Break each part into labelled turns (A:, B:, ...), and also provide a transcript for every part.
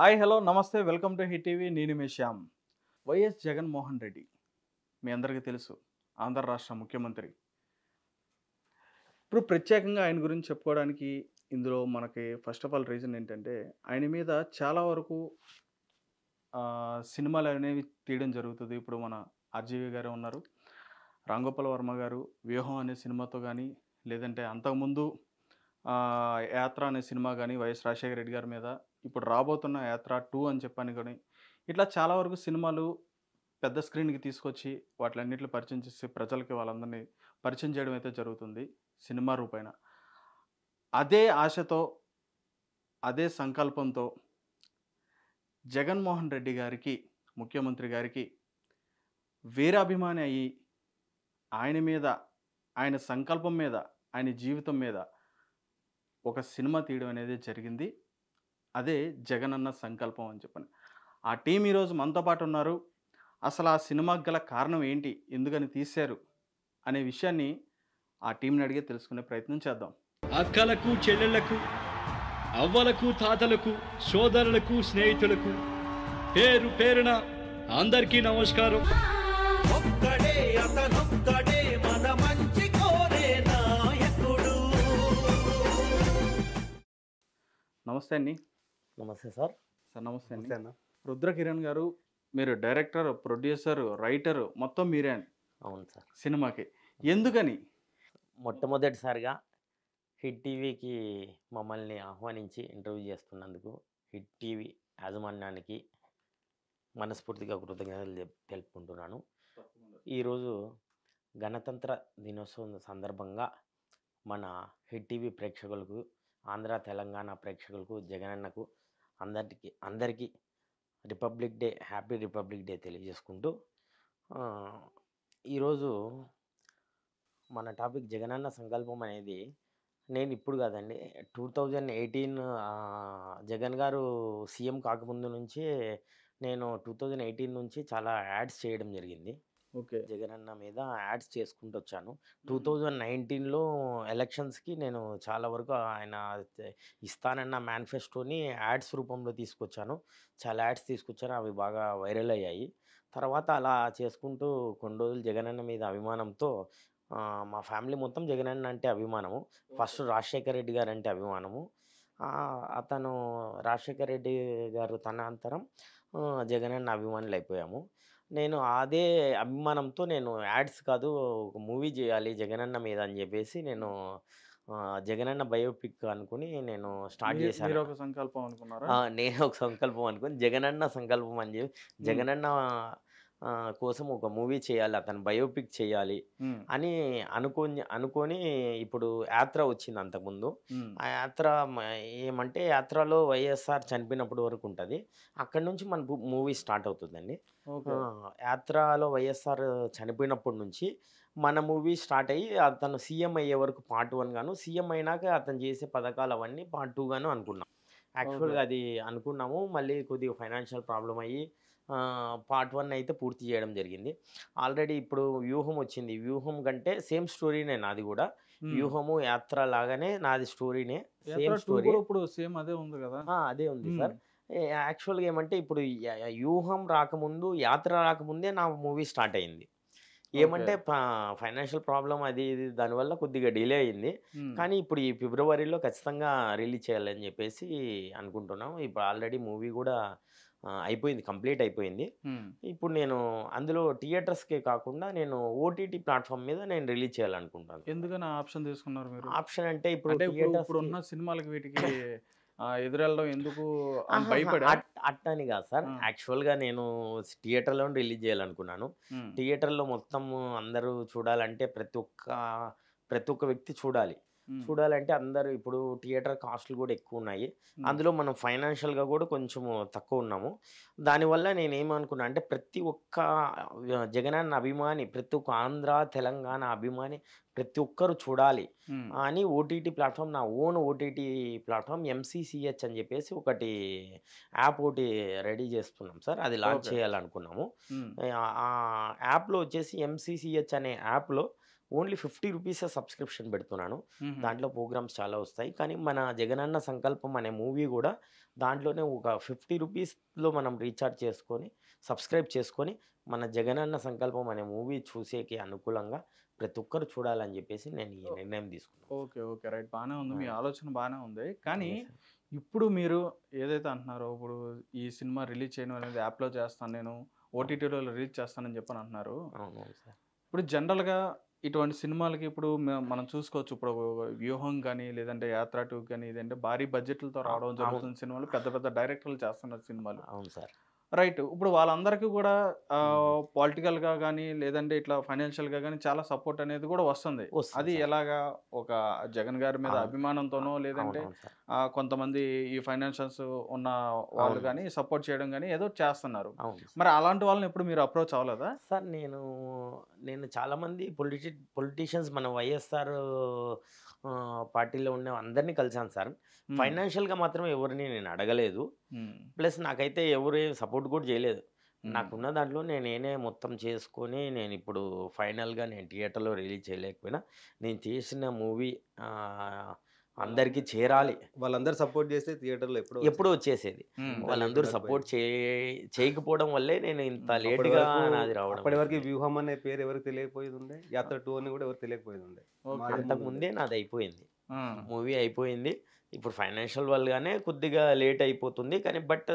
A: hi hello నమస్తే welcome to హీటీవీ TV నేను మీ శ్యామ్ వైఎస్ జగన్మోహన్ రెడ్డి మీ అందరికీ తెలుసు ఆంధ్ర రాష్ట్ర ముఖ్యమంత్రి ఇప్పుడు ప్రత్యేకంగా ఆయన గురించి చెప్పుకోవడానికి ఇందులో మనకి ఫస్ట్ ఆఫ్ ఆల్ రీజన్ ఏంటంటే ఆయన మీద చాలా వరకు సినిమాలు అనేవి తీయడం జరుగుతుంది ఇప్పుడు మన ఆర్జీవి గారు ఉన్నారు రాంగోపాల్ వర్మ గారు వ్యూహం అనే సినిమాతో కానీ లేదంటే అంతకుముందు యాత్ర అనే సినిమా కానీ వైఎస్ రాజశేఖర రెడ్డి గారి మీద ఇప్పుడు రాబోతున్న యాత్ర టూ అని చెప్పాను కానీ ఇట్లా చాలా వరకు సినిమాలు పెద్ద స్క్రీన్కి తీసుకొచ్చి వాటిలన్నింటిని పరిచయం చేసి ప్రజలకి వాళ్ళందరినీ పరిచయం చేయడం అయితే జరుగుతుంది సినిమా రూపాయన అదే ఆశతో అదే సంకల్పంతో జగన్మోహన్ రెడ్డి గారికి ముఖ్యమంత్రి గారికి వీరాభిమాని అయ్యి ఆయన మీద ఆయన సంకల్పం మీద ఆయన జీవితం మీద ఒక సినిమా తీయడం అనేది జరిగింది అదే జగనన్న సంకల్పం అని చెప్పని ఆ టీం ఈరోజు మనతో పాటు ఉన్నారు అసలు ఆ సినిమాకి గల కారణం ఏంటి ఎందుకని తీశారు అనే విషయాన్ని ఆ టీంని అడిగే తెలుసుకునే ప్రయత్నం చేద్దాం అక్కలకు చెల్లెళ్లకు అవ్వలకు తాతలకు సోదరులకు స్నేహితులకు పేరు పేరున అందరికీ నమస్కారం నమస్తే అండి నమస్తే సార్ సార్ నమస్తే అండి రుద్ర కిరణ్ గారు మీరు డైరెక్టర్ ప్రొడ్యూసర్ రైటర్
B: మొత్తం మీరే అండి అవును సార్ సినిమాకి ఎందుకని మొట్టమొదటిసారిగా హిట్ టీవీకి మమ్మల్ని ఆహ్వానించి ఇంటర్వ్యూ చేస్తున్నందుకు హిట్ టీవీ యాజమాన్యానికి మనస్ఫూర్తిగా కృతజ్ఞతలు తెలుపుకుంటున్నాను ఈరోజు గణతంత్ర దినోత్సవం సందర్భంగా మన హిట్ టీవీ ప్రేక్షకులకు ఆంధ్ర తెలంగాణ ప్రేక్షకులకు జగనన్నకు అందరికీ అందరికీ republic day happy republic day తెలియజేసుకుంటూ ఈరోజు మన టాపిక్ జగనన్న సంకల్పం అనేది నేను ఇప్పుడు కాదండి టూ థౌజండ్ ఎయిటీన్ జగన్ గారు సీఎం కాకముందు నుంచి నేను టూ థౌజండ్ ఎయిటీన్ నుంచి చాలా యాడ్స్ చేయడం జరిగింది ఓకే జగన్ అన్న మీద యాడ్స్ చేసుకుంటూ వచ్చాను టూ థౌజండ్ నైన్టీన్లో ఎలక్షన్స్కి నేను చాలా వరకు ఆయన ఇస్తానన్న మేనిఫెస్టోని యాడ్స్ రూపంలో తీసుకొచ్చాను చాలా యాడ్స్ తీసుకొచ్చాను అవి బాగా వైరల్ అయ్యాయి తర్వాత అలా చేసుకుంటూ కొన్ని రోజులు జగనన్న మీద అభిమానంతో మా ఫ్యామిలీ మొత్తం జగనన్న అంటే అభిమానము ఫస్ట్ రాజశేఖర రెడ్డి గారు అంటే అభిమానము అతను రాజశేఖర రెడ్డి గారు తన అంతరం జగనన్న అభిమానులు అయిపోయాము నేను అదే అభిమానంతో నేను యాడ్స్ కాదు ఒక మూవీ చేయాలి జగనన్న మీద అని చెప్పేసి నేను జగనన్న బయోపిక్ అనుకుని నేను స్టార్ట్ చేశాను ఒక
A: సంకల్పం అనుకున్నారా
B: నేను ఒక సంకల్పం అనుకుని జగనన్న సంకల్పం అని చెప్పి జగనన్న కోసం ఒక మూవీ చేయాలి అతను బయోపిక్ చేయాలి అని అనుకుని అనుకొని ఇప్పుడు యాత్ర వచ్చింది అంతకుముందు ఆ యాత్ర ఏమంటే యాత్రలో వైఎస్ఆర్ చనిపోయినప్పుడు వరకు ఉంటుంది అక్కడ నుంచి మన మూవీ స్టార్ట్ అవుతుందండి యాత్రలో వైఎస్ఆర్ చనిపోయినప్పటి నుంచి మన మూవీ స్టార్ట్ అయ్యి అతను సీఎం అయ్యే వరకు పార్ట్ వన్ గాను సీఎం అయినాక అతను చేసే పథకాలు అవన్నీ పార్ట్ టూ గాను అనుకున్నాం యాక్చువల్గా అది అనుకున్నాము మళ్ళీ కొద్దిగా ఫైనాన్షియల్ ప్రాబ్లం అయ్యి పార్ట్ వన్ అయితే పూర్తి చేయడం జరిగింది ఆల్రెడీ ఇప్పుడు వ్యూహం వచ్చింది వ్యూహం కంటే సేమ్ స్టోరీనే నాది కూడా వ్యూహము యాత్ర లాగానే నాది స్టోరీనే సేమ్ స్టోరీ ఇప్పుడు సేమ్ అదే ఉంది కదా అదే ఉంది సార్ యాక్చువల్గా ఏమంటే ఇప్పుడు వ్యూహం రాకముందు యాత్ర రాకముందే నా మూవీ స్టార్ట్ అయింది ఏమంటే ఫైనాన్షియల్ ప్రాబ్లం అది ఇది దానివల్ల కొద్దిగా డిలే అయింది కానీ ఇప్పుడు ఈ ఫిబ్రవరిలో ఖచ్చితంగా రిలీజ్ చేయాలని చెప్పేసి అనుకుంటున్నాం ఇప్పుడు ఆల్రెడీ మూవీ కూడా అయిపోయింది కంప్లీట్ అయిపోయింది ఇప్పుడు నేను అందులో థియేటర్స్కే కాకుండా నేను ఓటీటీ ప్లాట్ఫామ్ మీద నేను రిలీజ్ చేయాలనుకుంటాను ఎందుకని ఆప్షన్ తీసుకున్నారు మీరు ఆప్షన్ అంటే ఇప్పుడు ఇప్పుడు
A: ఉన్న సినిమాలకు వీటికి
B: ఎదురెళ్ళడం ఎందుకు అట్టని కాదు సార్ యాక్చువల్గా నేను థియేటర్లో రిలీజ్ చేయాలనుకున్నాను థియేటర్లో మొత్తం అందరూ చూడాలంటే ప్రతి ఒక్క ప్రతి ఒక్క వ్యక్తి చూడాలి చూడాలంటే అందరూ ఇప్పుడు థియేటర్ కాస్ట్లు కూడా ఎక్కువ ఉన్నాయి అందులో మనం ఫైనాన్షియల్గా కూడా కొంచెం తక్కువ ఉన్నాము దానివల్ల నేను అంటే ప్రతి ఒక్క జగనన్న అభిమాని ప్రతి ఒక్క ఆంధ్ర తెలంగాణ అభిమాని ప్రతి ఒక్కరు చూడాలి అని ఓటీటీ ప్లాట్ఫామ్ నా ఓన్ ఓటీటీ ప్లాట్ఫామ్ ఎంసీసీహెచ్ అని చెప్పేసి ఒకటి యాప్ ఒకటి రెడీ చేస్తున్నాం సార్ అది లాంచ్ చేయాలనుకున్నాము ఆ యాప్లో వచ్చేసి ఎంసీసీహెచ్ అనే యాప్లో ఓన్లీ ఫిఫ్టీ రూపీస్ సబ్స్క్రిప్షన్ పెడుతున్నాను దాంట్లో ప్రోగ్రామ్స్ చాలా వస్తాయి కానీ మన జగనన్న సంకల్పం అనే మూవీ కూడా దాంట్లోనే ఒక ఫిఫ్టీ రూపీస్లో మనం రీఛార్జ్ చేసుకొని సబ్స్క్రైబ్ చేసుకొని మన జగనన్న సంకల్పం అనే మూవీ చూసేకి అనుకూలంగా ప్రతి ఒక్కరు చూడాలని చెప్పేసి నేను ఈ నిర్ణయం తీసుకున్నాను ఓకే ఓకే రైట్ బాగానే ఉంది మీ ఆలోచన బాగానే ఉంది కానీ ఇప్పుడు మీరు ఏదైతే అంటున్నారో ఇప్పుడు
A: ఈ సినిమా రిలీజ్ చేయడం అనేది యాప్లో చేస్తాను నేను ఓటీటీలో రిలీజ్ చేస్తానని చెప్పని అంటున్నారు ఇప్పుడు జనరల్గా ఇటువంటి సినిమాలకి ఇప్పుడు మనం చూసుకోవచ్చు ఇప్పుడు వ్యూహం కానీ లేదంటే యాత్ర టూ కానీ ఇదంటే భారీ బడ్జెట్లతో రావడం జరుగుతున్న సినిమాలు పెద్ద పెద్ద డైరెక్టర్లు చేస్తున్నారు సినిమాలు అవును సార్ రైట్ ఇప్పుడు వాళ్ళందరికీ కూడా పొలిటికల్గా కానీ లేదంటే ఇట్లా ఫైనాన్షియల్గా కానీ చాలా సపోర్ట్ అనేది కూడా వస్తుంది అది ఎలాగా ఒక జగన్ గారి మీద అభిమానంతోనో లేదంటే కొంతమంది ఈ ఫైనాన్షియల్స్ ఉన్న వాళ్ళు కానీ
B: సపోర్ట్ చేయడం కానీ ఏదో చేస్తున్నారు మరి అలాంటి వాళ్ళని ఎప్పుడు మీరు అప్రోచ్ అవ్వలేదా సార్ నేను నేను చాలామంది పొలిటి పొలిటీషియన్స్ మన వైఎస్ఆర్ పార్టీలో ఉన్న అందరినీ కలిసాను సార్ ఫైనాన్షియల్గా మాత్రం ఎవరిని నేను అడగలేదు ప్లస్ నాకైతే ఎవరు సపోర్ట్ కూడా చేయలేదు నాకున్న దాంట్లో నేను నేనే మొత్తం చేసుకొని నేను ఇప్పుడు ఫైనల్గా నేను థియేటర్లో రిలీజ్ చేయలేకపోయినా నేను తీసిన మూవీ అందరికీ చేరాలి వాళ్ళందరూ సపోర్ట్ చేస్తే థియేటర్లో ఎప్పుడు ఎప్పుడు వచ్చేసేది వాళ్ళందరూ సపోర్ట్ చేయకపోవడం వల్లే నేను ఇంత లేట్గా నాది రావడం
C: ఇప్పటివరకు వరకు వ్యూహం అనే పేరు ఎవరికి తెలియకపోయింది యాత్ర టూ అని కూడా ఎవరు తెలియకపోయింది అంతకు ముందే
B: నాది అయిపోయింది మూవీ అయిపోయింది ఇప్పుడు ఫైనాన్షియల్ వల్లగానే కొద్దిగా లేట్ అయిపోతుంది కానీ బట్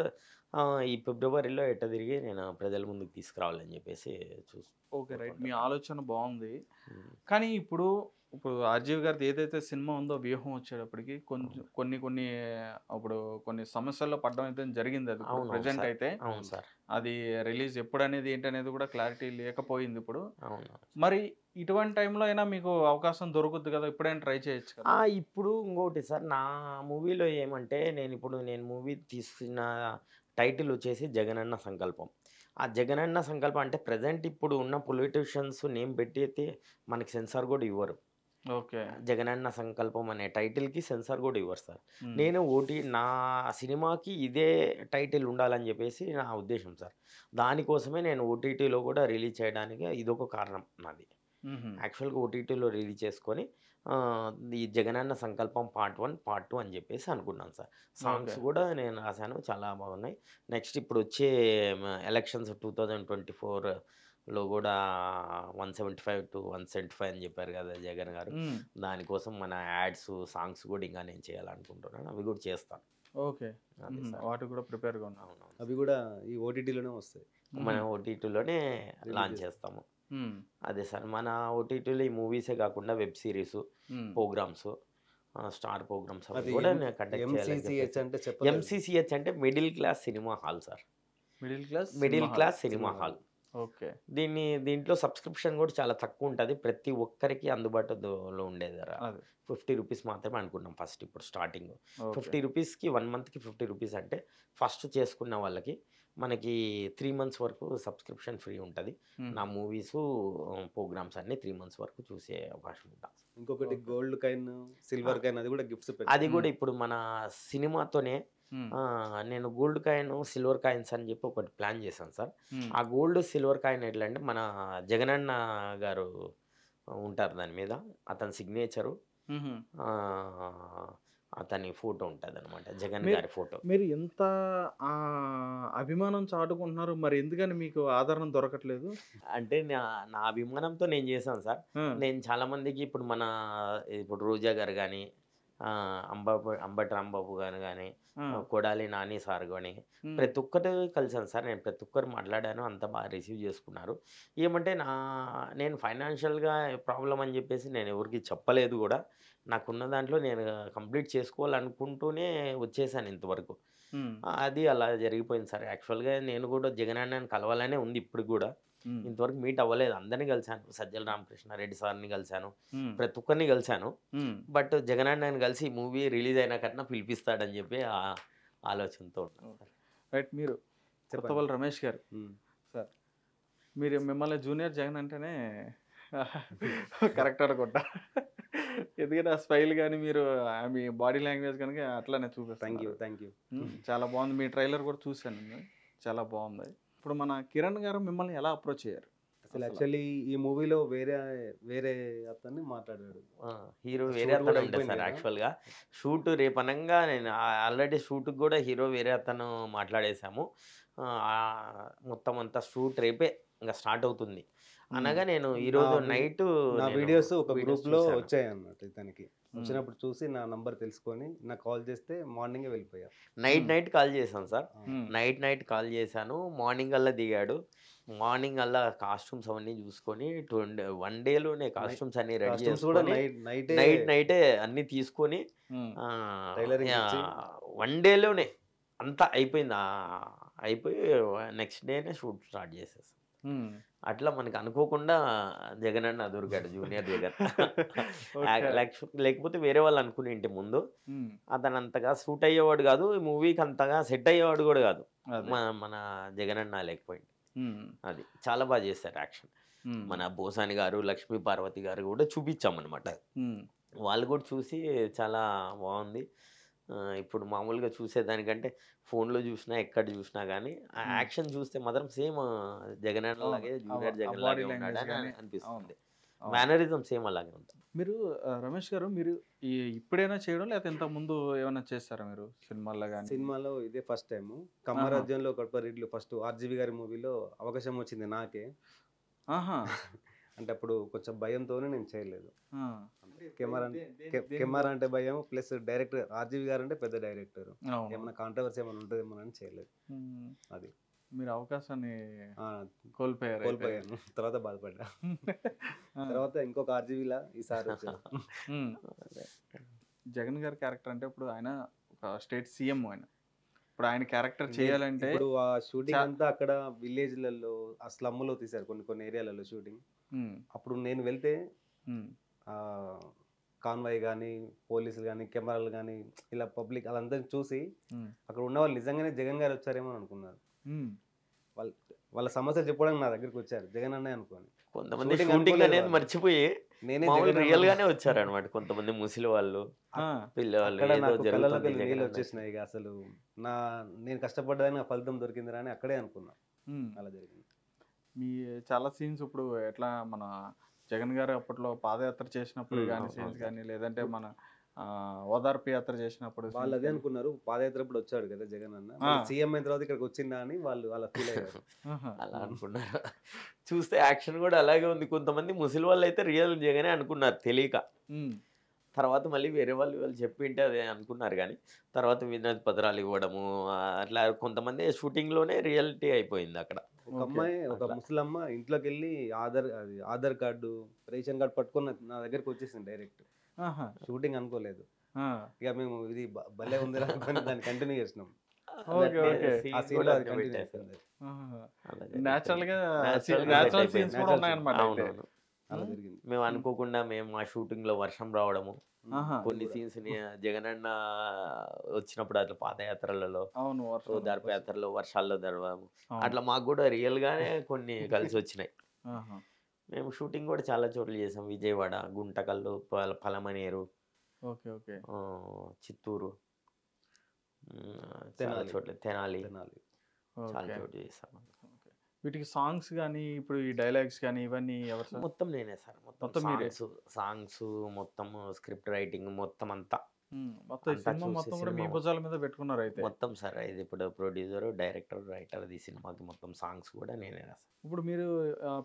B: ఈ ఫిబ్రవరిలో ఎట్ట తిరిగి నేను ప్రజల ముందుకు తీసుకురావాలని చెప్పేసి చూస్తాను ఓకే రైట్ మీ ఆలోచన బాగుంది కానీ ఇప్పుడు ఇప్పుడు ఆర్జీవి గారిది ఏదైతే సినిమా
A: ఉందో వ్యూహం వచ్చేటప్పటికి కొంచెం కొన్ని కొన్ని ఇప్పుడు కొన్ని సమస్యల్లో పడడం అయితే జరిగింది అది ప్రజెంట్ అయితే అవును సార్ అది రిలీజ్ ఎప్పుడు అనేది ఏంటనేది కూడా క్లారిటీ లేకపోయింది ఇప్పుడు మరి ఇటువంటి టైంలో అయినా మీకు అవకాశం దొరుకుద్ది కదా ఇప్పుడైనా ట్రై చేయొచ్చు
B: ఇప్పుడు ఇంకోటి సార్ నా మూవీలో ఏమంటే నేను ఇప్పుడు నేను మూవీ తీసిన టైటిల్ వచ్చేసి జగనన్న సంకల్పం ఆ జగనన్న సంకల్పం అంటే ప్రజెంట్ ఇప్పుడు ఉన్న పొలిటీషియన్స్ నేమ్ పెట్టి అయితే మనకి సెన్సార్ కూడా ఇవ్వరు జగన్ అన్న సంకల్పం అనే టైటిల్కి సెన్సార్ కూడా ఇవ్వరు సార్ నేను ఓటీ నా సినిమాకి ఇదే టైటిల్ ఉండాలని చెప్పేసి నా ఉద్దేశం సార్ దానికోసమే నేను ఓటీటీలో కూడా రిలీజ్ చేయడానికి ఇదొక కారణం నాది యాక్చువల్గా ఓటీటీలో రిలీజ్ చేసుకొని ఈ జగనన్న సంకల్పం పార్ట్ వన్ పార్ట్ టూ అని చెప్పేసి అనుకున్నాను సార్ సాంగ్స్ కూడా నేను రాశాను చాలా బాగున్నాయి నెక్స్ట్ ఇప్పుడు వచ్చే elections two thousand twenty four లో కూడా one seventy five to one seventy five అని చెప్పారు కదా జగన్ గారు దానికోసం మన యాడ్స్ సాంగ్స్ కూడా ఇంకా నేను చేయాలనుకుంటున్నాను అవి కూడా చేస్తాను
C: ఓకే వాటి కూడా ప్రిపేర్గా
B: ఉన్నాను అవి కూడా ఈ ఓటీటీలోనే వస్తాయి మన ఓటీటీలోనే లాంచ్ చేస్తాము అదే సార్ మన ఓటీటీలో ఈ మూవీసే కాకుండా web series programmes star programmes కూడా కండక్ట్ ఎంసీసీహెచ్ అంటే middle class cinema hall sir middle class middle class cinema hall okay దీన్ని దీంట్లో సబ్స్క్రిప్షన్ కూడా చాలా తక్కువ ఉంటుంది ప్రతి ఒక్కరికి అందుబాటులో ఉండేది ఫిఫ్టీ రూపీస్ మాత్రమే అనుకున్నాం ఫస్ట్ ఇప్పుడు స్టార్టింగ్ ఫిఫ్టీ రూపీస్కి వన్ మంత్కి ఫిఫ్టీ రూపీస్ అంటే ఫస్ట్ చేసుకున్న వాళ్ళకి మనకి త్రీ మంత్స్ వరకు సబ్స్క్రిప్షన్ ఫ్రీ ఉంటుంది నా మూవీస్ ప్రోగ్రామ్స్ అన్ని త్రీ మంత్స్ వరకు చూసే అవకాశం ఉంటుంది
C: ఇంకొకటి గోల్డ్ కైన్ సిల్వర్
B: కైన్ అది కూడా గిఫ్ట్స్ అది కూడా ఇప్పుడు మన సినిమాతోనే నేను గోల్డ్ కాయిన్ సిల్వర్ కాయిన్స్ అని చెప్పి ఒకటి ప్లాన్ చేశాను సార్ ఆ గోల్డ్ సిల్వర్ కాయిన్ ఎట్లా అంటే మన జగనన్న గారు ఉంటారు దాని మీద అతని సిగ్నేచరు అతని ఫోటో ఉంటుంది అనమాట జగన్ గారి ఫోటో
A: మీరు ఎంత అభిమానం చాటుకుంటున్నారు మరి ఎందుకని మీకు
B: ఆదరణ దొరకట్లేదు అంటే నా నా అభిమానంతో నేను చేశాను సార్ నేను చాలా మందికి ఇప్పుడు మన ఇప్పుడు రోజా గారు కానీ అంబాబు అంబటి రాంబాబు గారు కానీ కొడాలి నాని సార్ కానీ ప్రతి ఒక్కరు కలిసాను సార్ నేను ప్రతి ఒక్కరు మాట్లాడాను అంత బాగా రిసీవ్ చేసుకున్నారు ఏమంటే నా నేను ఫైనాన్షియల్గా ప్రాబ్లం అని చెప్పేసి నేను ఎవరికి చెప్పలేదు కూడా నాకున్న దాంట్లో నేను కంప్లీట్ చేసుకోవాలనుకుంటూనే వచ్చేసాను ఇంతవరకు అది అలా జరిగిపోయింది సార్ యాక్చువల్గా నేను కూడా జగన్ అన్నని కలవాలనే ఉంది ఇప్పుడు కూడా ఇంతవరకు మీట్ అవ్వలేదు అందరినీ కలిశాను సజ్జల రామకృష్ణారెడ్డి సార్ని కలిశాను ప్రతి ఒక్కరిని కలిశాను బట్ జగన్ అన్నని కలిసి మూవీ రిలీజ్ అయిన కన్నా పిలిపిస్తాడని చెప్పి ఆ ఆలోచనతో
A: రైట్ మీరు కొత్తపల్లి రమేష్ గారు సార్ మీరు మిమ్మల్ని జూనియర్ జగన్ అంటేనే కరెక్ట్ అనుకుంటా ఎందుకంటే ఆ స్టైల్ కానీ మీరు మీ బాడీ లాంగ్వేజ్ కనుక అట్లానే చూపిస్తాను థ్యాంక్ యూ థ్యాంక్ యూ చాలా బాగుంది మీ ట్రైలర్ కూడా చూశాను చాలా బాగుంది ఇప్పుడు మన కిరణ్ గారు మిమ్మల్ని ఎలా అప్రోచ్ అయ్యారు అసలు యాక్చువల్లీ
C: ఈ మూవీలో వేరే వేరే అతన్ని మాట్లాడాడు
B: హీరో వేరే అతను ఉంటాడు సార్ యాక్చువల్గా షూట్ రేపనంగా నేను ఆల్రెడీ షూట్కి కూడా హీరో వేరే అతను మాట్లాడేశాము మొత్తం అంతా షూట్ రేపే ఇంకా స్టార్ట్ అవుతుంది అనగా నేను ఈరోజు నైట్ వీడియోస్ ఒక లో వచ్చాయి
C: అన్నమాట ఇతనికి వచ్చినప్పుడు చూసి నా
B: నంబర్ తెలుసుకొని
C: నాకు కాల్ చేస్తే మార్నింగే
B: వెళ్ళిపోయాను నైట్ నైట్ కాల్ చేశాను సార్ నైట్ నైట్ కాల్ చేశాను మార్నింగ్ అల్లా దిగాడు మార్నింగ్ అల్లా కాస్ట్యూమ్స్ అవన్నీ చూసుకొని ట్వంటీ వన్ డేలోనే కాస్ట్యూమ్స్ అన్ని రెడీ చేసుకొని నైట్ నైటే అన్ని తీసుకొని వన్ డేలోనే అంతా అయిపోయింది అయిపోయి నెక్స్ట్ డేనే షూట్ స్టార్ట్ చేసేసాం అట్లా మనకు అనుకోకుండా జగన్ అన్న దొరికాడు జూనియర్ దగ్గర లేకపోతే వేరే వాళ్ళు అనుకునే ఇంటి ముందు అతను అంతగా సూట్ అయ్యేవాడు కాదు ఈ మూవీకి అంతగా సెట్ అయ్యేవాడు కూడా కాదు మన మన జగన్ అన్న లేకపోయింది అది చాలా బాగా చేశారు యాక్షన్ మన బోసాని గారు లక్ష్మీ పార్వతి గారు కూడా చూపించామన్నమాట వాళ్ళు కూడా చూసి చాలా బాగుంది ఇప్పుడు మామూలుగా చూసేదానికంటే ఫోన్లో చూసినా ఎక్కడ చూసినా కానీ ఆ యాక్షన్ చూస్తే మాత్రం సేమ్ జగన్ లాగే జూనియర్ జగన్ అనిపిస్తుంది మేనరిజం సేమ్ అలాగే ఉంటుంది
A: మీరు రమేష్ గారు మీరు ఇప్పుడైనా చేయడం లేకపోతే ఇంత ముందు ఏమైనా చేస్తారా మీరు సినిమాల్లో కానీ సినిమాలో
B: ఇదే ఫస్ట్
C: టైం
A: కమ్మరాజ్యంలో
C: కడపరెడ్లు ఫస్ట్ ఆర్జీవి గారి మూవీలో అవకాశం వచ్చింది నాకే ఆహా అంటే అప్పుడు కొంచెం భయంతోనే నేను చేయలేదు కెమెరా కెమెరా అంటే భయం ప్లస్ డైరెక్టర్ ఆర్జీవి గారు అంటే పెద్ద డైరెక్టర్ ఏమైనా కాంట్రవర్సీ ఏమైనా ఉంటుందేమో అని చేయలేదు అది
A: మీరు అవకాశాన్ని కోల్పోయారు కోల్పోయాను తర్వాత బాధపడ్డా
C: తర్వాత ఇంకొక ఆర్జీవీలా ఈసారి జగన్ గారి క్యారెక్టర్ అంటే ఇప్పుడు ఆయన
A: ఒక స్టేట్ సీఎం ఆయన ఇప్పుడు ఆయన క్యారెక్టర్ చేయాలంటే
C: ఇప్పుడు ఆ షూటింగ్ అంతా అక్కడ విలేజ్లలో ఆ స్లమ్లో తీశారు కొన్ని కొన్ని ఏరియాలలో షూటింగ్ అప్పుడు నేను వెళ్తే కాన్వాయ్ కానీ పోలీసులు కానీ కెమెరాలు కానీ ఇలా పబ్లిక్ వాళ్ళందరిని చూసి అక్కడ ఉన్న వాళ్ళు నిజంగానే జగన్ గారు వచ్చారేమో అనుకున్నారు వాళ్ళ వాళ్ళ సమస్య చెప్పడానికి నా దగ్గరికి వచ్చారు జగన్ అన్నయ్య అనుకోని
B: కొంతమంది
C: మర్చిపోయి నేనే
B: వచ్చారు అనమాట కొంతమంది ముసలి వాళ్ళు
C: పిల్లవాళ్ళు వచ్చేసినాయి అసలు నా నేను కష్టపడ్డదని నా ఫలితం దొరికిందిరా అని అక్కడే అనుకున్నాను అలా జరిగింది మీ చాలా సీన్స్ ఇప్పుడు ఎట్లా
A: మన జగన్ గారు అప్పట్లో పాదయాత్ర చేసినప్పుడు కానీ సీన్స్ కానీ లేదంటే మన
C: ఓదార్పు యాత్ర చేసినప్పుడు వాళ్ళు అదే అనుకున్నారు పాదయాత్ర ఇప్పుడు వచ్చాడు కదా జగన్ అన్న సీఎం అయిన తర్వాత
B: ఇక్కడికి వచ్చిందా అని వాళ్ళు అలా ఫీల్ అయ్యారు అలా అనుకున్నారు చూస్తే యాక్షన్ కూడా అలాగే ఉంది కొంతమంది ముసలి వాళ్ళు అయితే రియల్ జగనే అనుకున్నారు తెలియక తర్వాత మళ్ళీ వేరే వాళ్ళు వాళ్ళు చెప్పింటే అదే అనుకున్నారు కానీ తర్వాత వినతి పత్రాలు ఇవ్వడము అట్లా కొంతమంది షూటింగ్లోనే రియాలిటీ అయిపోయింది అక్కడ
C: ఒక అమ్మాయి ఒక ముసలమ్మ ఇంట్లోకి వెళ్ళి ఆధార్ అది ఆధార్ కార్డు రేషన్ కార్డు పట్టుకుని నా దగ్గరకు వచ్చేసింది డైరెక్ట్ షూటింగ్ అనుకోలేదు ఇక మేము ఇది భలే ఉంది అనుకుని దాన్ని కంటిన్యూ చేసినాం నేచురల్ గా
B: నేచురల్ సీన్స్ కూడా ఉన్నాయన్నమాట మేము అనుకోకుండా మేము మా షూటింగ్ లో వర్షం రావడము కొన్ని సీన్స్ ని జగన్ అన్న వచ్చినప్పుడు అట్లా పాదయాత్రలలో దర్పయాత్రలో వర్షాల్లో దడవము అట్లా మాకు కూడా రియల్ గానే కొన్ని కలిసి వచ్చినాయి మేము షూటింగ్ కూడా చాలా చోట్ల చేసాం విజయవాడ గుంటకల్లు పలమనేరు చిత్తూరు చాలా చోట్ల తెనాలి చాలా చోట్ల చేసాం
A: వీటికి సాంగ్స్ కానీ ఇప్పుడు ఈ డైలాగ్స్ కానీ ఇవన్నీ
B: ఎవరు మొత్తం నేనే సార్ మొత్తం మీరే సాంగ్స్ మొత్తం స్క్రిప్ట్ రైటింగ్ మొత్తం అంతా మొత్తం మొత్తం మీ భుజాల మీద పెట్టుకున్నారు అయితే మొత్తం సార్ ఇది ఇప్పుడు ప్రొడ్యూసర్ డైరెక్టర్ రైటర్ ఈ సినిమాకి మొత్తం సాంగ్స్ కూడా నేనే రాశాను
A: ఇప్పుడు మీరు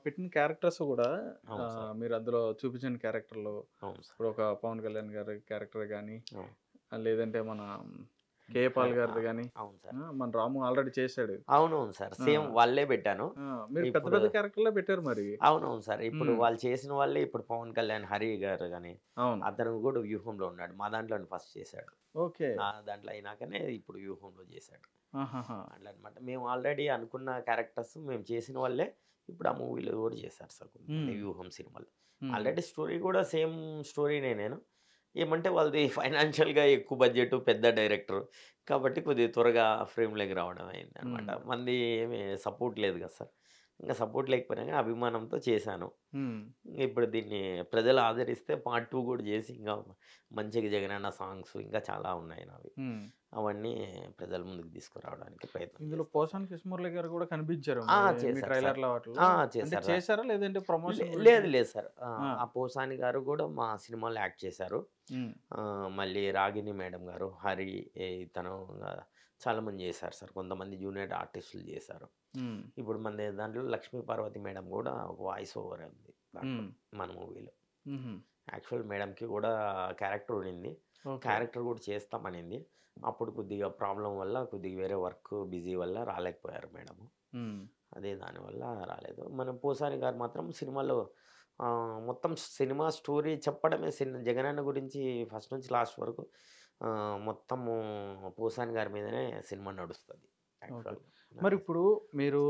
A: పెట్టిన క్యారెక్టర్స్ కూడా మీరు అందులో చూపించిన క్యారెక్టర్లు ఇప్పుడు ఒక పవన్ కళ్యాణ్ గారి క్యారెక్టర్ కానీ లేదంటే మన కేపాల్ గారు కానీ అవును సార్ మన రాము ఆల్రెడీ
B: చేశాడు అవునవును సార్ సేమ్ వాళ్ళే పెట్టాను మీరు పెద్ద పెద్ద క్యారెక్టర్లో పెట్టారు మరి అవునవును సార్ ఇప్పుడు వాళ్ళు చేసిన వాళ్ళే ఇప్పుడు పవన్ కళ్యాణ్ హరి గారు కానీ అతను కూడా వ్యూహంలో ఉన్నాడు మా దాంట్లో ఫస్ట్ చేశాడు ఓకే దాంట్లో అయినాకనే ఇప్పుడు వ్యూహంలో చేశాడు అట్లా అనమాట మేము ఆల్రెడీ అనుకున్న క్యారెక్టర్స్ మేము చేసిన వాళ్ళే ఇప్పుడు ఆ మూవీలో కూడా చేశారు సార్ వ్యూహం సినిమాలో ఆల్రెడీ స్టోరీ కూడా సేమ్ స్టోరీనే నేను ఏమంటే వాళ్ళది ఫైనాన్షియల్గా ఎక్కువ బడ్జెట్ పెద్ద డైరెక్టర్ కాబట్టి కొద్దిగా త్వరగా ఫ్రేమ్లోకి రావడం అయింది అనమాట మంది ఏమి సపోర్ట్ లేదు కదా సార్ ఇంకా సపోర్ట్ లేకపోయినా కానీ అభిమానంతో చేశాను ఇప్పుడు దీన్ని ప్రజలు ఆదరిస్తే పార్ట్ టూ కూడా చేసి ఇంకా మంచిగా జగనన్న సాంగ్స్ ఇంకా చాలా ఉన్నాయి నావి అవన్నీ ప్రజల ముందుకు తీసుకురావడానికి ప్రయత్నం ఇందులో
A: పోసాన్ కిష్మూర్లే గారు కూడా కనిపించారు చేశారు
B: లేదంటే ప్రమోషన్ లేదు లేదు సార్ ఆ పోసాని గారు కూడా మా సినిమాలో యాక్ట్ చేశారు మళ్ళీ రాగిణి మేడం గారు హరి తను చాలామంది చేశారు సార్ కొంతమంది జూనియర్ ఆర్టిస్టులు చేశారు ఇప్పుడు మన దాంట్లో లక్ష్మీ పార్వతి మేడం కూడా ఒక వాయిస్ ఓవర్ ఉంది మన మూవీలో యాక్చువల్ మేడంకి కూడా క్యారెక్టర్ ఉండింది క్యారెక్టర్ కూడా చేస్తామనింది అప్పుడు కొద్దిగా ప్రాబ్లం వల్ల కొద్దిగా వేరే వర్క్ బిజీ వల్ల రాలేకపోయారు మేడము అదే దానివల్ల రాలేదు మన పూసారి గారు మాత్రం సినిమాలో మొత్తం సినిమా స్టోరీ చెప్పడమే సినిమా జగనన్న గురించి ఫస్ట్ నుంచి లాస్ట్ వరకు మొత్తము పూసాని గారి మీదనే సినిమా నడుస్తుంది
A: మరి ఇప్పుడు మీరు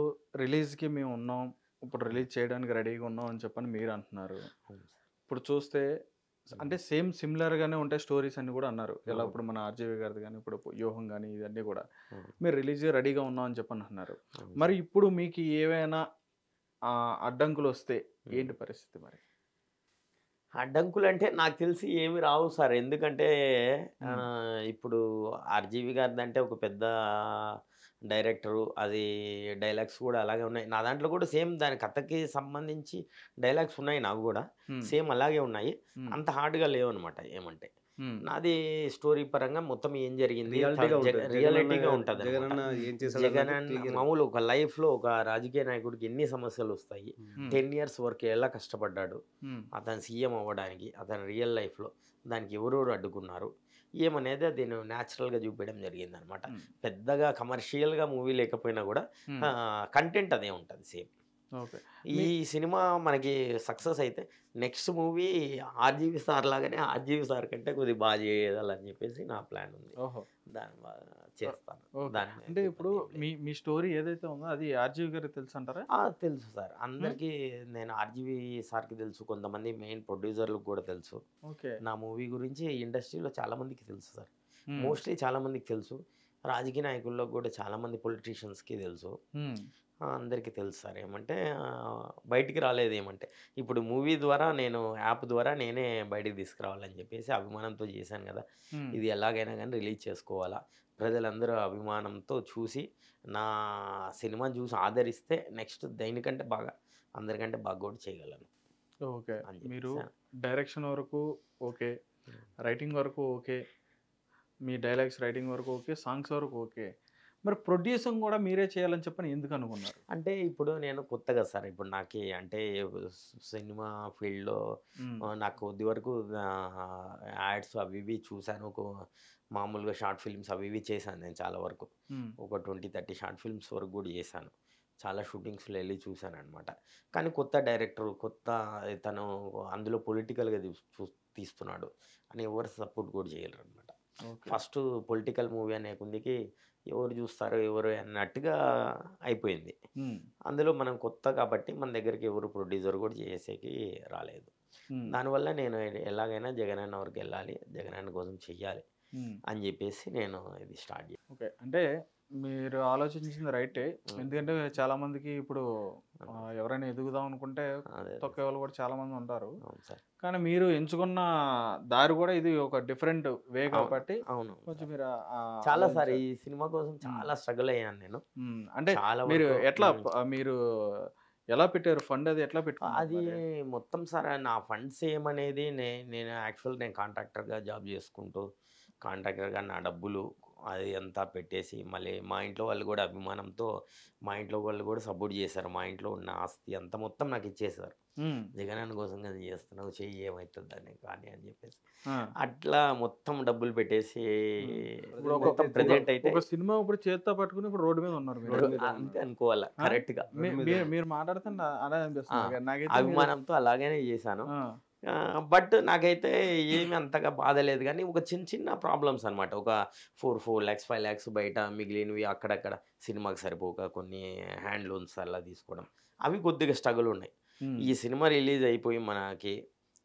A: రిలీజ్కి మేము ఉన్నాం ఇప్పుడు రిలీజ్ చేయడానికి రెడీగా ఉన్నాం అని చెప్పని మీరు అంటున్నారు ఇప్పుడు చూస్తే అంటే సేమ్ సిమిలర్గానే ఉంటాయి స్టోరీస్ అన్ని కూడా అన్నారు ఎలా ఇప్పుడు మన ఆర్జీవి గారిది కానీ ఇప్పుడు వ్యూహం కానీ ఇవన్నీ కూడా మీరు రిలీజ్ రెడీగా ఉన్నాం అని చెప్పని అన్నారు మరి ఇప్పుడు మీకు ఏవైనా అడ్డంకులు వస్తే ఏంటి పరిస్థితి మరి
B: అడ్డంకులు అంటే నాకు తెలిసి ఏమి రావు సార్ ఎందుకంటే ఇప్పుడు ఆర్జీవి గారిది అంటే ఒక పెద్ద డైరెక్టరు అది డైలాగ్స్ కూడా అలాగే ఉన్నాయి నా దాంట్లో కూడా సేమ్ దాని కథకి సంబంధించి డైలాగ్స్ ఉన్నాయి నాకు కూడా సేమ్ అలాగే ఉన్నాయి అంత హార్డ్గా లేవు అనమాట ఏమంటే నాది స్టోరీ పరంగా మొత్తం ఏం జరిగింది రియాలిటీగా ఉంటుంది జగన్ మామూలు ఒక లైఫ్ లో ఒక రాజకీయ నాయకుడికి ఎన్ని సమస్యలు వస్తాయి టెన్ ఇయర్స్ వరకు ఎలా కష్టపడ్డాడు అతను సీఎం అవ్వడానికి అతని రియల్ లైఫ్ లో దానికి ఎవరెవరు అడ్డుకున్నారు ఏమనేది దీన్ని న్యాచురల్గా చూపించడం జరిగింది అనమాట పెద్దగా కమర్షియల్గా మూవీ లేకపోయినా కూడా కంటెంట్ అదే ఉంటుంది సేమ్ ఈ సినిమా మనకి సక్సెస్ అయితే నెక్స్ట్ మూవీ ఆర్జీవి సార్ లాగానే ఆర్జీవి సార్ కంటే కొద్దిగా బాగా చేయాలని చెప్పేసి నా ప్లాన్ ఉంది దాని చేస్తాను
A: దాని అంటే ఇప్పుడు మీ మీ స్టోరీ ఏదైతే ఉందో
B: అది ఆర్జీవి గారు తెలుసు అంటారా తెలుసు సార్ అందరికీ నేను ఆర్జీవి సార్కి తెలుసు కొంతమంది మెయిన్ ప్రొడ్యూసర్లకు కూడా తెలుసు నా మూవీ గురించి ఇండస్ట్రీలో చాలా మందికి తెలుసు సార్ మోస్ట్లీ చాలా మందికి తెలుసు రాజకీయ నాయకుల్లో కూడా చాలా మంది పొలిటీషియన్స్కి తెలుసు అందరికీ తెలుసు సార్ ఏమంటే బయటికి రాలేదు ఏమంటే ఇప్పుడు మూవీ ద్వారా నేను యాప్ ద్వారా నేనే బయటికి తీసుకురావాలని చెప్పేసి అభిమానంతో చేశాను కదా ఇది ఎలాగైనా కానీ రిలీజ్ చేసుకోవాలా ప్రజలందరూ అభిమానంతో చూసి నా సినిమా చూసి ఆదరిస్తే నెక్స్ట్ దేనికంటే బాగా అందరికంటే బాగా కూడా చేయగలను
A: ఓకే మీరు డైరెక్షన్ వరకు ఓకే రైటింగ్ వరకు ఓకే మీ డైలాగ్స్ రైటింగ్ వరకు ఓకే సాంగ్స్ వరకు ఓకే మరి ప్రొడ్యూసింగ్ కూడా మీరే చేయాలని చెప్పని ఎందుకు అనుకున్నారు
B: అంటే ఇప్పుడు నేను కొత్తగా సార్ ఇప్పుడు నాకు అంటే సినిమా ఫీల్డ్లో నాకు కొద్ది వరకు యాడ్స్ అవి ఇవి చూశాను మామూలుగా షార్ట్ ఫిల్మ్స్ అవి ఇవి చేశాను నేను చాలా వరకు ఒక ట్వంటీ థర్టీ షార్ట్ ఫిల్మ్స్ వరకు కూడా చేశాను చాలా షూటింగ్స్లో వెళ్ళి చూశాను అనమాట కానీ కొత్త డైరెక్టర్ కొత్త తను అందులో పొలిటికల్గా తీస్తున్నాడు అని ఎవరు సపోర్ట్ కూడా చేయలేరు అనమాట ఫస్ట్ పొలిటికల్ మూవీ అనే కొందికి ఎవరు చూస్తారు ఎవరు అన్నట్టుగా అయిపోయింది అందులో మనం కొత్త కాబట్టి మన దగ్గరికి ఎవరు ప్రొడ్యూసర్ కూడా చేసేకి రాలేదు దానివల్ల నేను ఎలాగైనా జగన్ అన్న వరకు వెళ్ళాలి జగన్ అన్న కోసం చెయ్యాలి అని చెప్పేసి నేను ఇది స్టార్ట్ చేసి
A: ఓకే అంటే మీరు ఆలోచించింది రైటే ఎందుకంటే చాలామందికి ఇప్పుడు ఎవరైనా ఎదుగుదాం అనుకుంటే తొక్కే వాళ్ళు కూడా చాలా మంది ఉంటారు కానీ మీరు ఎంచుకున్న దారి కూడా ఇది ఒక డిఫరెంట్ వే కాబట్టి
B: అవును కొంచెం మీరు చాలా సార్ ఈ సినిమా కోసం చాలా స్ట్రగుల్ అయ్యాను నేను అంటే మీరు ఎట్లా మీరు ఎలా పెట్టారు ఫండ్ అది ఎట్లా పెట్టారు అది మొత్తం సార్ నా ఫండ్స్ ఏమనేది నేను యాక్చువల్ నేను కాంట్రాక్టర్గా జాబ్ చేసుకుంటూ కాంట్రాక్టర్గా నా డబ్బులు అది అంతా పెట్టేసి మళ్ళీ మా ఇంట్లో వాళ్ళు కూడా అభిమానంతో మా ఇంట్లో వాళ్ళు కూడా సపోర్ట్ చేశారు మా ఇంట్లో ఉన్న ఆస్తి అంత మొత్తం నాకు ఇచ్చేసారు జగనాన్ని కోసం కదా చేస్తున్నావు చెయ్యి ఏమవుతుంది అని కానీ అని చెప్పేసి అట్లా మొత్తం డబ్బులు పెట్టేసి ప్రజెంట్ అయితే
A: సినిమా ఇప్పుడు చేత్తో పట్టుకుని ఇప్పుడు రోడ్డు మీద ఉన్నారు అంతే
B: అనుకోవాల కరెక్ట్ గా
A: మీరు మాట్లాడుతున్నా అలా అభిమానంతో
B: అలాగే చేశాను బట్ నాకైతే ఏమి అంతగా బాధ లేదు కానీ ఒక చిన్న చిన్న ప్రాబ్లమ్స్ అనమాట ఒక four four lakhs five lakhs బయట మిగిలినవి అక్కడక్కడ సినిమాకి సరిపోక కొన్ని హ్యాండ్ లోన్స్ అలా తీసుకోవడం అవి కొద్దిగా స్ట్రగుల్ ఉన్నాయి ఈ సినిమా రిలీజ్ అయిపోయి మనకి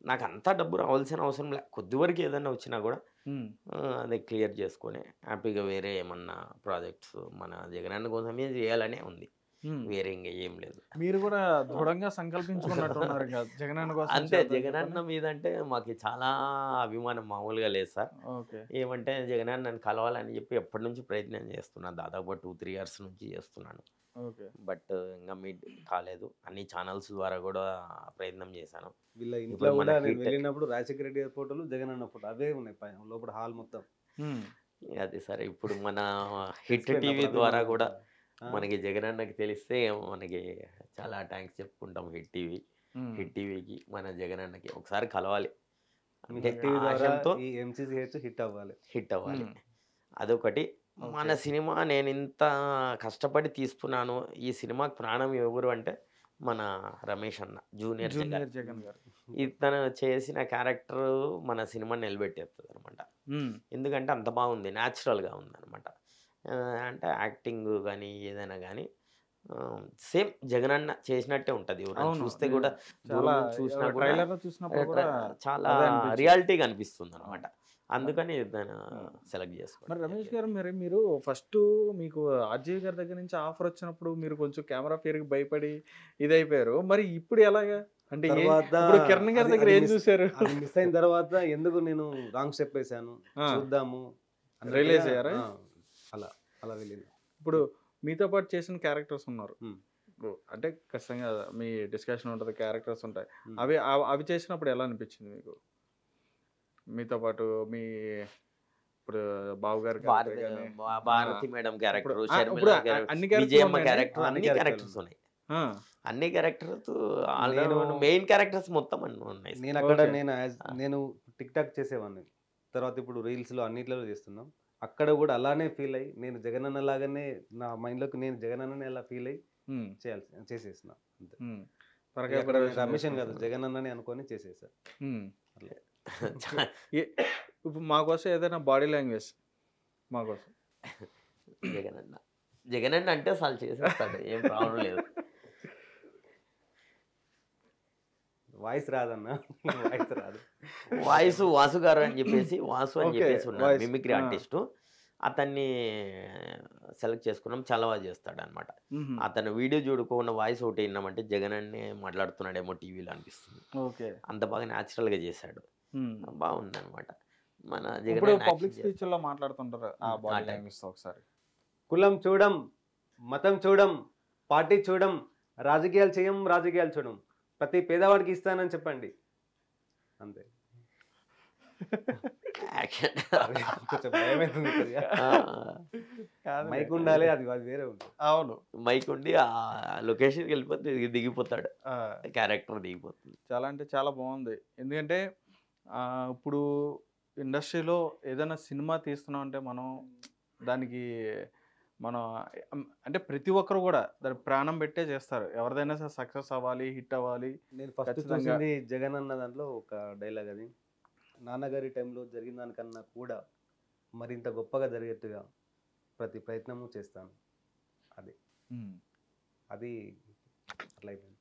B: నాకు అంతా డబ్బు రావాల్సిన అవసరం లే కొద్ది వరకు ఏదైనా వచ్చినా కూడా అది క్లియర్ చేసుకొని హ్యాపీగా వేరే ఏమన్నా ప్రాజెక్ట్స్ మన జగనన్న కోసమే చేయాలనే ఉంది వేరే ఇంకా ఏం లేదు
A: మీరు కూడా దృఢంగా సంకల్పించుకున్నట్టున్నారు జగనన్న కోసం అంతే జగనన్న
B: మీద అంటే మాకు చాలా అభిమానం మామూలుగా లేదు సార్ ఏమంటే జగనన్న నన్ను కలవాలని చెప్పి ఎప్పటి నుంచి ప్రయత్నం చేస్తున్నాను దాదాపు టూ త్రీ ఇయర్స్ నుంచి చేస్తున్నాను బట్ ఇంకా మీ కాలేదు అన్ని ఛానల్స్ ద్వారా కూడా ప్రయత్నం చేశాను వీళ్ళ ఇంట్లో
C: వెళ్ళినప్పుడు రాజశేఖర రెడ్డి ఫోటోలు జగన్ అన్న ఫోటో అదే ఉన్నాయి లోపల హాల్
B: మొత్తం అదే సార్ ఇప్పుడు మన హిట్ టీవీ ద్వారా కూడా మనకి జగన్ అన్నకి తెలిస్తే మనకి చాలా థ్యాంక్స్ చెప్పుకుంటాం హిట్ టీవీ హిట్ టీవీకి మన జగన్ అన్నకి ఒకసారి కలవాలి హిట్ అవ్వాలి హిట్ అవ్వాలి అదొకటి మన సినిమా నేను ఇంత కష్టపడి తీసుకున్నాను ఈ సినిమాకి ప్రాణం ఎవరు అంటే మన రమేష్ అన్న జూనియర్ జూనియర్ జగన్ గారు ఇతను చేసిన క్యారెక్టర్ మన సినిమా నిలబెట్టేస్తుంది అనమాట ఎందుకంటే అంత బాగుంది న్యాచురల్గా ఉంది అనమాట అంటే యాక్టింగ్ కానీ ఏదైనా కానీ సేమ్ జగన్ అన్న చేసినట్టే ఉంటది చూస్తే కూడా చాలా చూసినప్పుడు చాలా రియాలిటీ కనిపిస్తుంది అనమాట అందుకని సెలెక్ట్ చేసుకోండి మరి రమేష్
A: గారు మరి మీరు ఫస్ట్
B: మీకు ఆర్జీవి గారి దగ్గర నుంచి
A: ఆఫర్ వచ్చినప్పుడు మీరు కొంచెం కెమెరా పేరుకి భయపడి ఇదైపోయారు మరి ఇప్పుడు ఎలాగా అంటే కిరణ్ గారి దగ్గర ఏం
C: చూసారు మిస్ అయిన తర్వాత ఎందుకు నేను రాంగ్ స్టెప్ వేసాను చూద్దాము రియలైజ్ అయ్యారా అలా అలా వెళ్ళింది ఇప్పుడు మీతో పాటు
A: చేసిన క్యారెక్టర్స్ ఉన్నారు అంటే ఖచ్చితంగా మీ డిస్కషన్ ఉంటుంది క్యారెక్టర్స్ ఉంటాయి అవి అవి చేసినప్పుడు ఎలా అనిపించింది మీకు మీతో పాటు మీ
B: ఇప్పుడు బాబు గారు భారతి మేడం క్యారెక్టర్ అన్ని క్యారెక్టర్ అన్ని క్యారెక్టర్స్ ఉన్నాయి అన్ని క్యారెక్టర్స్ మెయిన్ క్యారెక్టర్స్ మొత్తం అన్ని
C: ఉన్నాయి నేను అక్కడ నేను నేను టిక్ టాక్ చేసేవాడిని తర్వాత ఇప్పుడు రీల్స్లో అన్నిట్లలో చేస్తున్నాం అక్కడ కూడా అలానే ఫీల్ అయ్యి నేను జగన్ అన్న లాగానే నా మైండ్లోకి నేను జగన్ అన్ననే అలా ఫీల్ అయ్యి చేయాల్సి చేసేసిన అంతే కమిషన్ కాదు జగన్ అన్నని అనుకొని చేసేసారు
A: ఇప్పుడు మాకోసం ఏదైనా
B: బాడీ లాంగ్వేజ్ మాకోసం జగన్ అన్న జగన్ అన్న అంటే అసలు చేసేస్తాడు ఏం ప్రాబ్లం లేదు వాయిస్ రాదన్న వాయిస్ రాదు వాయిస్ వాసు గారు అని చెప్పేసి వాసు అని చెప్పేసి ఉన్నారు మిమిక్రీ ఆర్టిస్టు అతన్ని సెలెక్ట్ చేసుకున్నాం చాలా బాగా చేస్తాడు అనమాట అతను వీడియో చూడుకోకుండా వాయిస్ ఒకటి విన్నామంటే జగన్ అన్ని మాట్లాడుతున్నాడేమో టీవీలో అనిపిస్తుంది ఓకే అంత బాగా న్యాచురల్ గా చేశాడు బాగుంది అనమాట మన జగన్
C: మాట్లాడుతుంటారు ఒకసారి
B: కులం చూడం మతం
C: చూడం పార్టీ చూడం రాజకీయాలు చేయం రాజకీయాలు చూడం ప్రతి పేదవాడికి ఇస్తానని చెప్పండి అంతే మైక్ ఉండాలి అది అది వేరే
B: అవును మైక్ ఉండి ఆ లొకేషన్కి వెళ్ళిపోతే దిగిపోతాడు క్యారెక్టర్ దిగిపోతుంది
A: చాలా అంటే చాలా బాగుంది ఎందుకంటే ఇప్పుడు ఇండస్ట్రీలో ఏదైనా సినిమా తీస్తున్నాం అంటే మనం దానికి మనం అంటే ప్రతి ఒక్కరు కూడా దాని ప్రాణం పెట్టే చేస్తారు ఎవరిదైనా సరే సక్సెస్ అవ్వాలి హిట్ అవ్వాలి నేను ఫస్ట్ చూసింది
C: జగన్ అన్న దాంట్లో ఒక డైలాగ్ అది నాన్నగారి టైంలో జరిగిన దానికన్నా కూడా మరింత గొప్పగా జరిగేట్టుగా ప్రతి ప్రయత్నము చేస్తాను అది అది అట్లయిపోయింది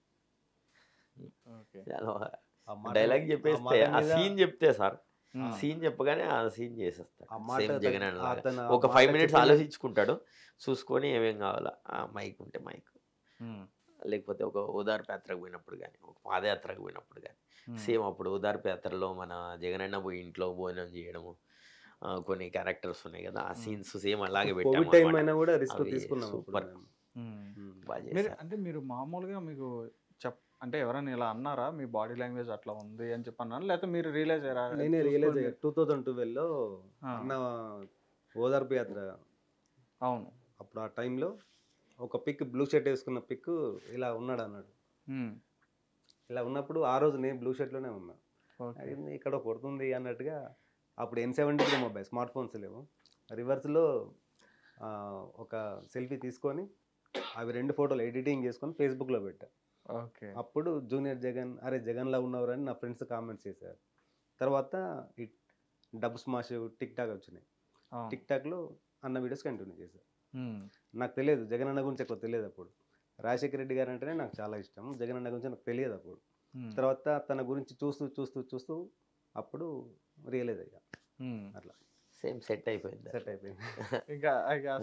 C: డైలాగ్ చెప్పేస్తే సీన్
B: చెప్తే సార్ సీన్ చెప్పగానే ఆ సీన్ చేసేస్తాడు ఒక ఫైవ్ మినిట్స్ ఆలోచించుకుంటాడు చూసుకొని ఏమేం కావాలా మైక్ ఉంటే మైక్ లేకపోతే ఒక ఉదార్ పాత్రకు పోయినప్పుడు కానీ ఒక పాదయాత్రకు పోయినప్పుడు కానీ సేమ్ అప్పుడు ఉదార్ పాత్రలో మన జగనన్న పోయి ఇంట్లో భోజనం చేయడము కొన్ని క్యారెక్టర్స్ ఉన్నాయి కదా ఆ సీన్స్ సేమ్ అలాగే పెట్టాము సూపర్
A: అంటే మీరు మామూలుగా మీకు చెప్ అంటే ఎవరైనా ఇలా అన్నారా మీ బాడీ లాంగ్వేజ్ అట్లా ఉంది అని చెప్పి అన్నాను లేకపోతే మీరు రియలైజ్ అయ్యారా నేనే రియలైజ్ అయ్యా
C: టూ థౌజండ్ ట్వెల్వ్లో అన్న ఓదార్పు యాత్ర అవును అప్పుడు ఆ టైంలో ఒక పిక్ బ్లూ షర్ట్ వేసుకున్న పిక్ ఇలా ఉన్నాడు అన్నాడు ఇలా ఉన్నప్పుడు ఆ రోజు నేను బ్లూ షర్ట్లోనే ఉన్నా ఇక్కడ కొడుతుంది అన్నట్టుగా అప్పుడు N seventy three mobile smart phones లేవు రివర్స్లో ఒక సెల్ఫీ తీసుకొని అవి రెండు ఫోటోలు ఎడిటింగ్ చేసుకొని ఫేస్బుక్లో పెట్టా అప్పుడు జూనియర్ జగన్ అరే జగన్లా అని నా ఫ్రెండ్స్ కామెంట్స్ చేశారు తర్వాత ఈ డబ్బు స్మాష్ టిక్ టాక్ వచ్చినాయి టిక్ టాక్లో అన్న వీడియోస్ కంటిన్యూ చేశారు నాకు తెలియదు జగన్ అన్న గురించి ఎక్కువ తెలియదు అప్పుడు రాజశేఖర రెడ్డి గారు అంటేనే నాకు చాలా ఇష్టం జగన్ అన్న గురించి నాకు తెలియదు అప్పుడు తర్వాత తన గురించి చూస్తూ చూస్తూ చూస్తూ అప్పుడు రియలైజ్ అయ్యా అట్లా సేమ్ సెట్ అయిపోయింది సెట్ అయిపోయింది ఇంకా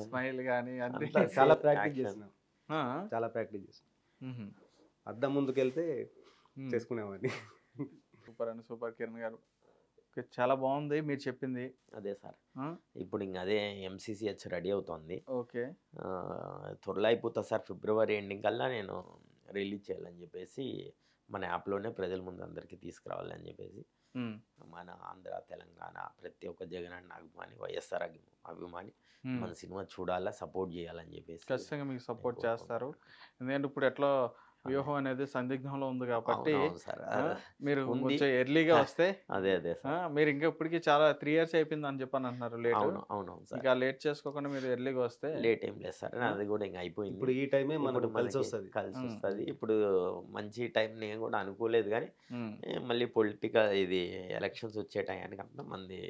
C: స్మైల్ కానీ చాలా ప్రాక్టీస్ చేసినాం చాలా ప్రాక్టీస్ చేసినాం అద్దం ముందుకెళ్తే చేసుకునేవాడిని
A: సూపర్ అండి సూపర్ కిరణ్ గారు
B: చాలా బాగుంది మీరు చెప్పింది అదే సార్ ఇప్పుడు ఇంక అదే హెచ్ రెడీ అవుతోంది ఓకే త్వరలో అయిపోతా సార్ ఫిబ్రవరి ఎండింగ్ కల్లా నేను రిలీజ్ చేయాలని చెప్పేసి మన యాప్లోనే ప్రజల ముందు అందరికీ తీసుకురావాలని చెప్పేసి మన ఆంధ్ర తెలంగాణ ప్రతి ఒక్క జగన్ అన్న అభిమాని వైఎస్ఆర్ అభిమాని మన సినిమా చూడాలా సపోర్ట్ చేయాలని చెప్పేసి ఖచ్చితంగా మీకు
A: సపోర్ట్ చేస్తారు ఎందుకంటే ఇప్పుడు ఎట్లా వ్యూహం అనేది సందిగ్ధంలో ఉంది కాబట్టి మీరు కొంచెం ఎర్లీగా వస్తే అదే అదే మీరు ఇంకా ఇప్పటికీ చాలా త్రీ ఇయర్స్ అయిపోయింది అని చెప్పని అంటున్నారు
B: లేట్ అవును ఇంకా
A: లేట్ చేసుకోకుండా మీరు ఎర్లీగా వస్తే లేట్ ఏం లేదు సార్ అది
B: కూడా ఇంకా అయిపోయింది ఇప్పుడు ఈ టైమే మనకు కలిసి వస్తుంది కలిసి వస్తుంది ఇప్పుడు మంచి టైం నేను కూడా అనుకోలేదు కానీ మళ్ళీ పొలిటికల్ ఇది ఎలక్షన్స్ వచ్చే టైంకి అంతా మంది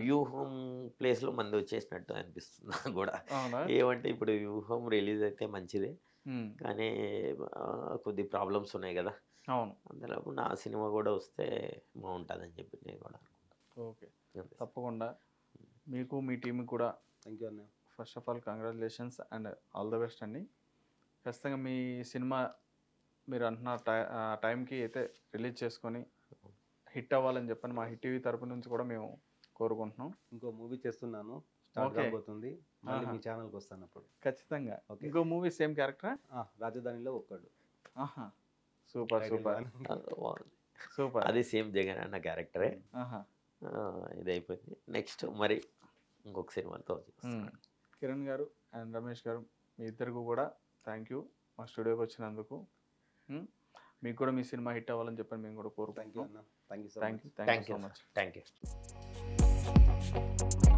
B: వ్యూహం ప్లేస్ లో మంది వచ్చేసినట్టు అనిపిస్తుంది కూడా ఏమంటే ఇప్పుడు వ్యూహం రిలీజ్ అయితే మంచిదే కానీ కొద్ది ప్రాబ్లమ్స్ ఉన్నాయి కదా అవును అందులో నా సినిమా కూడా వస్తే బాగుంటుందని చెప్పి నేను కూడా
A: ఓకే తప్పకుండా మీకు మీ టీమ్ కూడా థ్యాంక్ యూ అన్న first of all congratulations and all the best అండి ఖచ్చితంగా మీ సినిమా మీరు అంటున్న టై టైంకి అయితే రిలీజ్ చేసుకొని హిట్ అవ్వాలని చెప్పని మా హిట్ టీవీ తరపు నుంచి కూడా మేము కోరుకుంటున్నాం ఇంకో
C: మూవీ చేస్తున్నాను స్టార్ట్ కాబోతుంది మళ్ళీ మీ ఛానల్కి వస్తాను అప్పుడు
A: ఖచ్చితంగా ఇంకో మూవీ సేమ్ క్యారెక్టర్ రాజధానిలో ఒక్కడు సూపర్ సూపర్
B: సూపర్ అది సేమ్ జగన్ అన్న క్యారెక్టరే ఇది అయిపోయింది నెక్స్ట్ మరి ఇంకొక సినిమాతో
A: కిరణ్ గారు అండ్ రమేష్ గారు మీ ఇద్దరికి కూడా థ్యాంక్ యూ మా స్టూడియోకి వచ్చినందుకు మీకు కూడా మీ సినిమా హిట్ అవ్వాలని చెప్పని మేము కూడా
B: కోరుకుంటాం thank you thank you thank you so much thank you